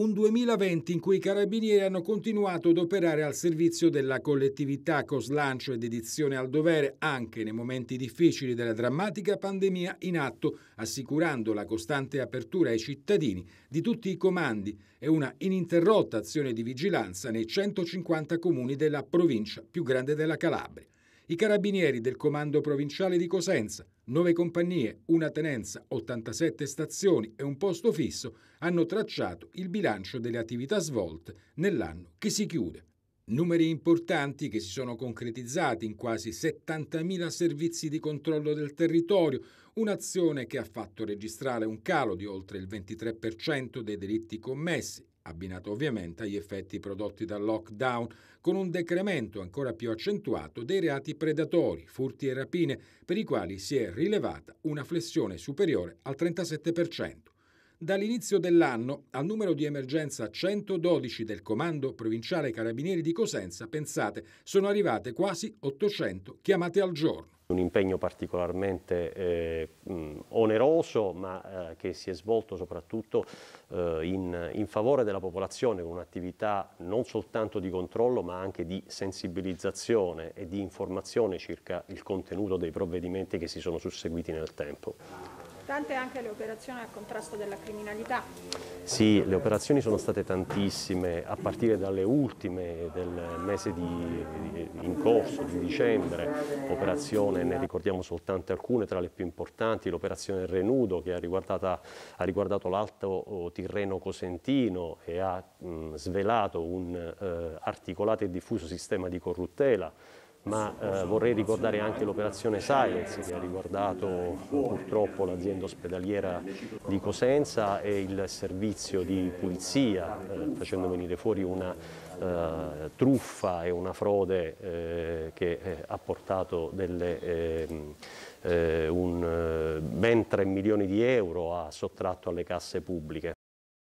Un 2020 in cui i carabinieri hanno continuato ad operare al servizio della collettività con slancio e dedizione al dovere anche nei momenti difficili della drammatica pandemia in atto, assicurando la costante apertura ai cittadini di tutti i comandi e una ininterrotta azione di vigilanza nei 150 comuni della provincia più grande della Calabria. I carabinieri del comando provinciale di Cosenza, nove compagnie, una tenenza, 87 stazioni e un posto fisso hanno tracciato il bilancio delle attività svolte nell'anno che si chiude. Numeri importanti che si sono concretizzati in quasi 70.000 servizi di controllo del territorio, un'azione che ha fatto registrare un calo di oltre il 23% dei delitti commessi abbinato ovviamente agli effetti prodotti dal lockdown, con un decremento ancora più accentuato dei reati predatori, furti e rapine, per i quali si è rilevata una flessione superiore al 37%. Dall'inizio dell'anno al numero di emergenza 112 del Comando Provinciale Carabinieri di Cosenza, pensate, sono arrivate quasi 800 chiamate al giorno. Un impegno particolarmente eh, oneroso ma eh, che si è svolto soprattutto eh, in, in, favore della popolazione con un'attività non soltanto di controllo ma anche di sensibilizzazione e di informazione circa il contenuto dei provvedimenti che si sono susseguiti nel tempo importante anche le operazioni al contrasto della criminalità. Sì, le operazioni sono state tantissime, a partire dalle ultime del mese di, di, in corso, di dicembre, operazione, ne ricordiamo soltanto alcune tra le più importanti, l'operazione Renudo che ha, ha riguardato l'Alto oh, Tirreno Cosentino e ha mh, svelato un eh, articolato e diffuso sistema di corruttela ma eh, vorrei ricordare anche l'operazione Silence che ha riguardato purtroppo l'azienda ospedaliera di Cosenza e il servizio di pulizia, eh, facendo venire fuori una eh, truffa e una frode eh, che eh, ha portato delle, ehm, eh, un, ben 3 milioni di euro ha sottratto alle casse pubbliche.